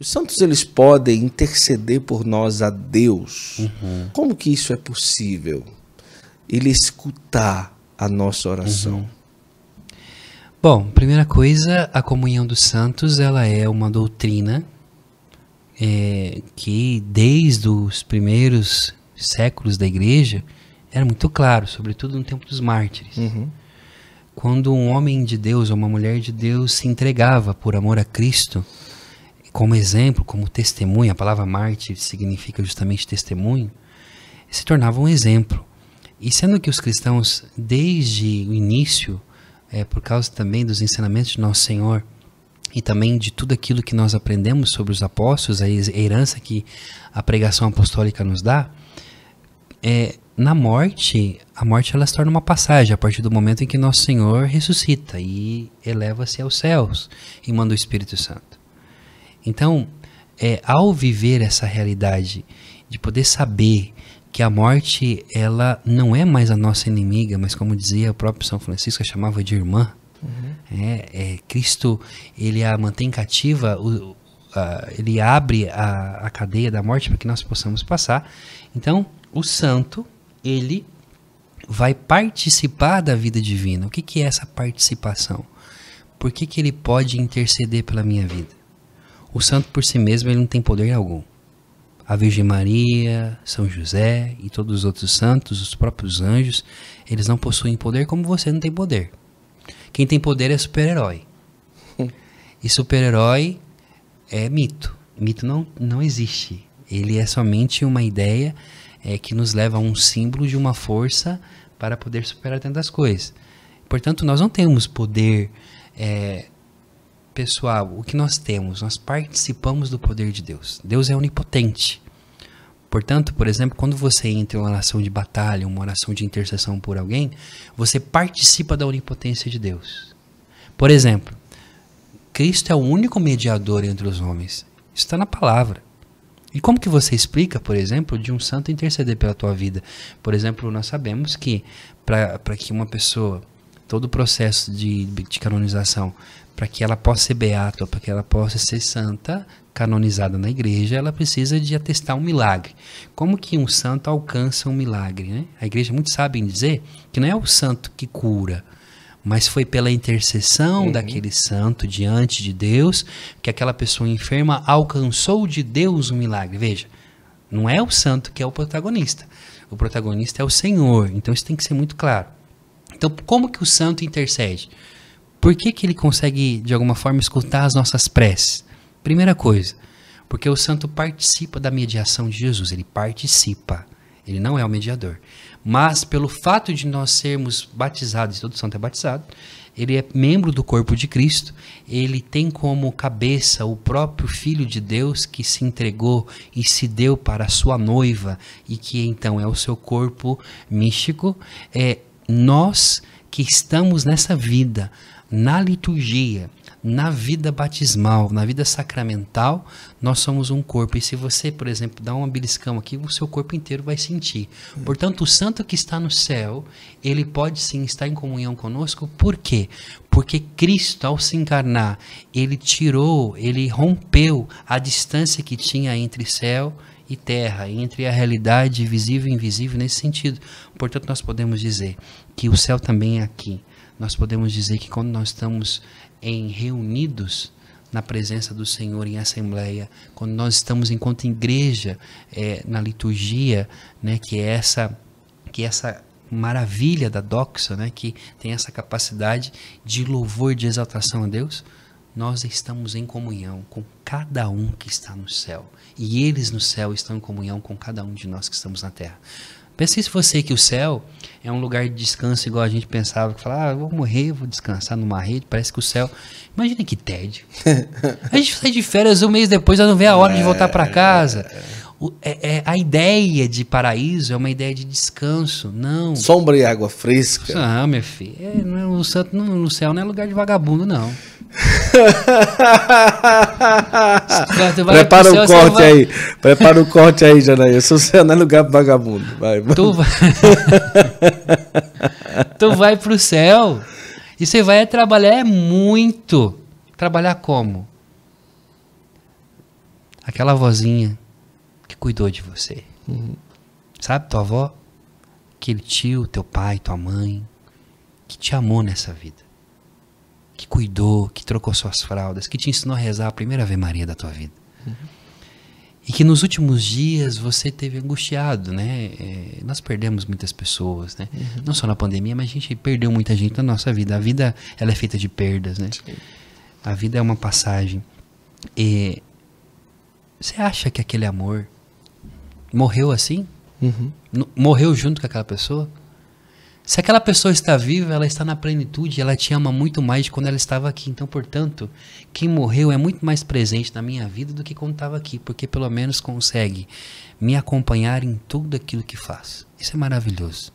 Os santos eles podem interceder por nós a Deus. Uhum. Como que isso é possível? Ele escutar a nossa oração. Uhum. Bom, primeira coisa, a comunhão dos santos ela é uma doutrina é, que desde os primeiros séculos da Igreja era muito claro, sobretudo no tempo dos mártires. Uhum. Quando um homem de Deus ou uma mulher de Deus se entregava por amor a Cristo, como exemplo, como testemunha, a palavra Marte significa justamente testemunho, se tornava um exemplo. E sendo que os cristãos, desde o início, é, por causa também dos ensinamentos de Nosso Senhor e também de tudo aquilo que nós aprendemos sobre os apóstolos, a herança que a pregação apostólica nos dá, é, na morte, a morte ela se torna uma passagem a partir do momento em que Nosso Senhor ressuscita e eleva-se aos céus e manda o Espírito Santo. Então, é, ao viver essa realidade, de poder saber que a morte ela não é mais a nossa inimiga, mas como dizia o próprio São Francisco, chamava de irmã. Uhum. É, é, Cristo ele a mantém cativa, o, a, ele abre a, a cadeia da morte para que nós possamos passar. Então, o santo ele vai participar da vida divina. O que, que é essa participação? Por que, que ele pode interceder pela minha vida? O santo por si mesmo ele não tem poder algum. A Virgem Maria, São José e todos os outros santos, os próprios anjos, eles não possuem poder como você não tem poder. Quem tem poder é super-herói. E super-herói é mito. Mito não, não existe. Ele é somente uma ideia é, que nos leva a um símbolo de uma força para poder superar tantas coisas. Portanto, nós não temos poder é, pessoal, o que nós temos? Nós participamos do poder de Deus. Deus é onipotente. Portanto, por exemplo, quando você entra em uma oração de batalha, uma oração de intercessão por alguém, você participa da onipotência de Deus. Por exemplo, Cristo é o único mediador entre os homens. Isso está na palavra. E como que você explica, por exemplo, de um santo interceder pela tua vida? Por exemplo, nós sabemos que para que uma pessoa todo o processo de, de canonização, para que ela possa ser beata, para que ela possa ser santa, canonizada na igreja, ela precisa de atestar um milagre. Como que um santo alcança um milagre? Né? A igreja muito sabe em dizer que não é o santo que cura, mas foi pela intercessão uhum. daquele santo diante de Deus que aquela pessoa enferma alcançou de Deus um milagre. Veja, não é o santo que é o protagonista. O protagonista é o Senhor. Então isso tem que ser muito claro. Então, como que o santo intercede? Por que, que ele consegue, de alguma forma, escutar as nossas preces? Primeira coisa, porque o santo participa da mediação de Jesus, ele participa, ele não é o mediador. Mas, pelo fato de nós sermos batizados, todo santo é batizado, ele é membro do corpo de Cristo, ele tem como cabeça o próprio Filho de Deus que se entregou e se deu para a sua noiva, e que então é o seu corpo místico. É, nós que estamos nessa vida, na liturgia, na vida batismal, na vida sacramental, nós somos um corpo. E se você, por exemplo, dá um beliscão aqui, o seu corpo inteiro vai sentir. Portanto, o santo que está no céu, ele pode sim estar em comunhão conosco. Por quê? Porque Cristo, ao se encarnar, ele tirou, ele rompeu a distância que tinha entre céu e e terra, entre a realidade visível e invisível nesse sentido. Portanto, nós podemos dizer que o céu também é aqui. Nós podemos dizer que quando nós estamos em reunidos na presença do Senhor em assembleia, quando nós estamos enquanto igreja é, na liturgia, né, que é essa que é essa maravilha da doxa, né, que tem essa capacidade de louvor, de exaltação a Deus, nós estamos em comunhão com cada um que está no céu. E eles no céu estão em comunhão com cada um de nós que estamos na terra. Pensei se você que o céu é um lugar de descanso igual a gente pensava, que falava ah, vou morrer, vou descansar numa rede, parece que o céu. Imagina que tédio. a gente sai de férias um mês depois, já não vê a hora de voltar para casa. O, é, é, a ideia de paraíso é uma ideia de descanso, não. Sombra e água fresca. Ah, meu filho. É, não, é, o santo no, no céu não é lugar de vagabundo, não. Prepara o um corte vai... aí. Prepara o um corte aí, Janaína. Se você não é lugar pro vagabundo. Vai, tu, vai... tu vai pro céu. E você vai trabalhar é muito. Trabalhar como? Aquela vozinha que cuidou de você. Uhum. Sabe, tua avó? Aquele tio, teu pai, tua mãe, que te amou nessa vida cuidou, que trocou suas fraldas, que te ensinou a rezar a primeira Ave Maria da tua vida. Uhum. E que nos últimos dias você teve angustiado, né? É, nós perdemos muitas pessoas, né? Uhum. Não só na pandemia, mas a gente perdeu muita gente na nossa vida. A vida, ela é feita de perdas, né? Sim. A vida é uma passagem. E você acha que aquele amor morreu assim? Uhum. Morreu junto com aquela pessoa? Se aquela pessoa está viva, ela está na plenitude, ela te ama muito mais de quando ela estava aqui. Então, portanto, quem morreu é muito mais presente na minha vida do que quando estava aqui, porque pelo menos consegue me acompanhar em tudo aquilo que faz. Isso é maravilhoso.